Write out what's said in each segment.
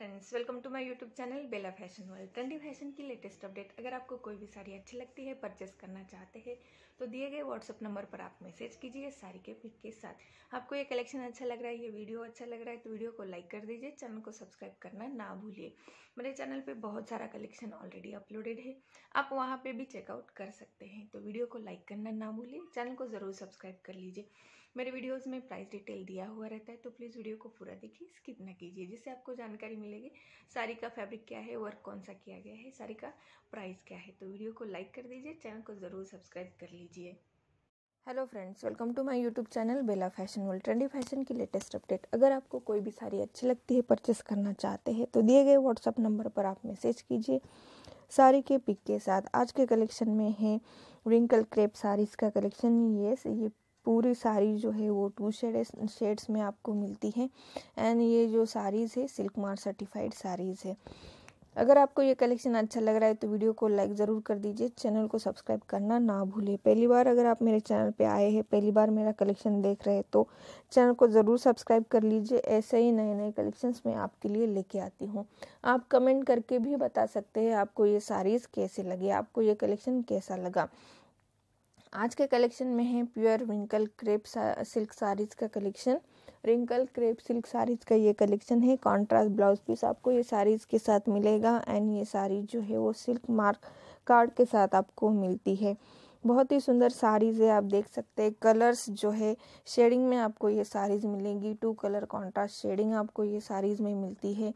friends welcome to my YouTube channel Bella fashion world trendy fashion की latest update अगर आपको कोई भी साड़ी अच्छी लगती है परचेस करना चाहते हैं तो दिए गए व्हाट्सअप नंबर पर आप मैसेज कीजिए साड़ी के पिक के साथ आपको ये कलेक्शन अच्छा लग रहा है ये वीडियो अच्छा लग रहा है तो वीडियो को लाइक कर दीजिए चैनल को सब्सक्राइब करना ना भूलिए मेरे चैनल पर बहुत सारा कलेक्शन ऑलरेडी अपलोडेड है आप वहाँ पर भी चेकआउट कर सकते हैं तो वीडियो को लाइक करना ना भूलिए चैनल को ज़रूर सब्सक्राइब कर लीजिए मेरे वीडियोस में प्राइस डिटेल दिया हुआ रहता है तो प्लीज़ वीडियो को पूरा देखिए स्किप ना कीजिए जिससे आपको जानकारी मिलेगी साड़ी का फैब्रिक क्या है वर्क कौन सा किया गया है साड़ी का प्राइस क्या है तो वीडियो को लाइक कर दीजिए चैनल को ज़रूर सब्सक्राइब कर लीजिए hello friends welcome to my YouTube channel Bella fashion world trendy fashion की लेटेस्ट अपडेट अगर आपको कोई भी साड़ी अच्छी लगती है परचेस करना चाहते हैं तो दिए गए व्हाट्सअप नंबर पर आप मैसेज कीजिए साड़ी के पिक के साथ आज के कलेक्शन में है रिंकल क्रेप साड़ीज़ का कलेक्शन ये ये पूरी साड़ी जो है वो टू शेड शेड्स में आपको मिलती है एंड ये जो साड़ीज़ है सिल्क सर्टिफाइड साड़ीज़ है अगर आपको ये कलेक्शन अच्छा लग रहा है तो वीडियो को लाइक ज़रूर कर दीजिए चैनल को सब्सक्राइब करना ना भूलें पहली बार अगर आप मेरे चैनल पे आए हैं पहली बार मेरा कलेक्शन देख रहे हैं तो चैनल को ज़रूर सब्सक्राइब कर लीजिए ऐसे ही नए नए कलेक्शंस मैं आपके लिए लेके आती हूँ आप कमेंट करके भी बता सकते हैं आपको ये साड़ीज़ कैसे लगे आपको ये कलेक्शन कैसा लगा आज के कलेक्शन में है pure wrinkle crepe silk saris का collection wrinkle crepe silk saris का ये कलेक्शन है कॉन्ट्रास्ट ब्लाउज पीस आपको ये साड़ीज़ के साथ मिलेगा एंड ये साड़ी जो है वो सिल्क मार्क कार्ड के साथ आपको मिलती है बहुत ही सुंदर साड़ीज़ है आप देख सकते हैं कलर्स जो है शेडिंग में आपको ये साड़ीज़ मिलेंगी टू कलर कॉन्ट्रास्ट शेडिंग आपको ये साड़ीज़ में मिलती है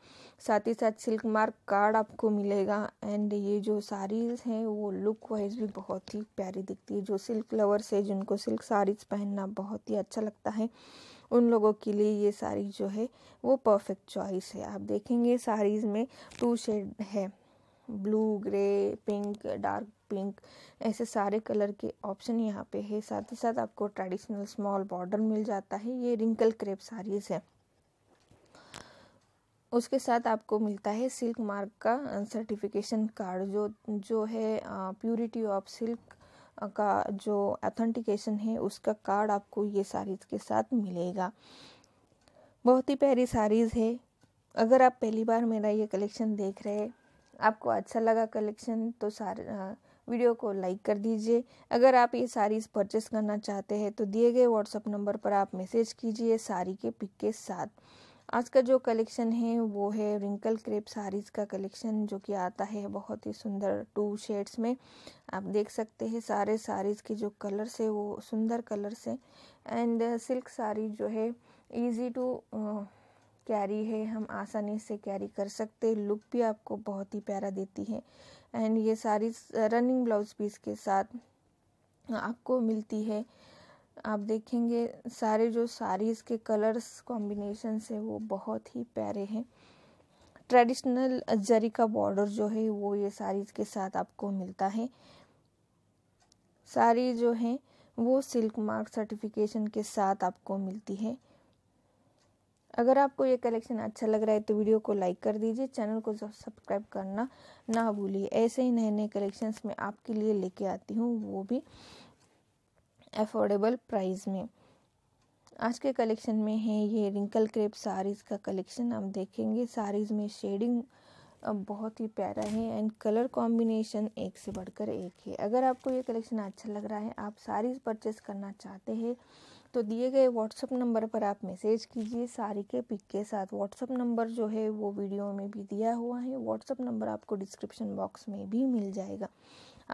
साथ ही साथ सिल्क मार्क कार्ड आपको मिलेगा एंड ये जो साड़ीज़ हैं वो लुक वाइज भी बहुत ही प्यारी दिखती है जो सिल्क लवर्स है जिनको सिल्क साड़ीज़ पहनना बहुत ही अच्छा लगता है उन लोगों के लिए ये साड़ी जो है वो परफेक्ट चॉइस है आप देखेंगे साड़ीज़ में टू शेड है blue grey pink dark pink ऐसे सारे कलर के ऑप्शन यहाँ पे है साथ ही साथ आपको ट्रेडिशनल स्मॉल बॉर्डर मिल जाता है ये रिंकल क्रेप साड़ीज़ है उसके साथ आपको मिलता है सिल्क मार्क का सर्टिफिकेशन कार्ड जो जो है प्योरिटी ऑफ सिल्क का जो ऑथेंटिकेशन है उसका कार्ड आपको ये साड़ीज़ के साथ मिलेगा बहुत ही प्यारी साड़ीज़ है अगर आप पहली बार मेरा ये कलेक्शन देख रहे हैं आपको अच्छा लगा कलेक्शन तो सारे वीडियो को लाइक कर दीजिए अगर आप ये साड़ीज़ परचेस करना चाहते हैं तो दिए गए व्हाट्सअप नंबर पर आप मैसेज कीजिए साड़ी के पिक के साथ आज का जो कलेक्शन है वो है रिंकल क्रेप साड़ीज़ का कलेक्शन जो कि आता है बहुत ही सुंदर टू शेड्स में आप देख सकते हैं सारे साड़ीज़ के जो कलर्स है वो सुंदर कलर्स हैं एंड सिल्क साड़ी जो है ईजी टू कैरी है हम आसानी से कैरी कर सकते हैं लुक भी आपको बहुत ही प्यारा देती है एंड ये सारी रनिंग ब्लाउज पीस के साथ आपको मिलती है आप देखेंगे सारे जो साड़ीज़ के कलर्स कॉम्बिनेशन है वो बहुत ही प्यारे हैं ट्रेडिशनल जरी का बॉर्डर जो है वो ये साड़ीज़ के साथ आपको मिलता है साड़ी जो है वो सिल्क मार्क सर्टिफिकेशन के साथ आपको मिलती है अगर आपको ये कलेक्शन अच्छा लग रहा है तो वीडियो को लाइक कर दीजिए चैनल को सब्सक्राइब करना ना भूलिए ऐसे ही नए नए कलेक्शंस में आपके लिए लेके आती हूँ वो भी अफोर्डेबल प्राइस में आज के कलेक्शन में है ये रिंकल क्रेप साड़ीज़ का कलेक्शन हम देखेंगे साड़ीज़ में शेडिंग बहुत ही प्यारा है एंड कलर कॉम्बिनेशन एक से बढ़कर एक है अगर आपको ये कलेक्शन अच्छा लग रहा है आप सारी परचेस करना चाहते हैं तो दिए गए व्हाट्सअप नंबर पर आप मैसेज कीजिए सारी के पिक के साथ व्हाट्सअप नंबर जो है वो वीडियो में भी दिया हुआ है व्हाट्सअप नंबर आपको डिस्क्रिप्शन बॉक्स में भी मिल जाएगा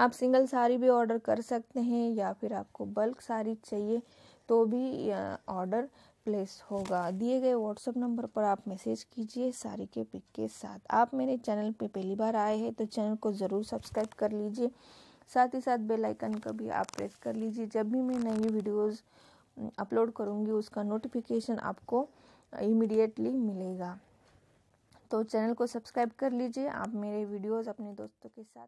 आप सिंगल साड़ी भी ऑर्डर कर सकते हैं या फिर आपको बल्क साड़ी चाहिए तो भी ऑर्डर प्लेस होगा दिए गए व्हाट्सएप नंबर पर आप मैसेज कीजिए सारी के पिक के साथ आप मेरे चैनल पे पहली बार आए हैं तो चैनल को ज़रूर सब्सक्राइब कर लीजिए साथ ही साथ बेल आइकन का भी आप प्रेस कर लीजिए जब भी मैं नई वीडियोस अपलोड करूँगी उसका नोटिफिकेशन आपको इमिडिएटली मिलेगा तो चैनल को सब्सक्राइब कर लीजिए आप मेरे वीडियोस अपने दोस्तों के साथ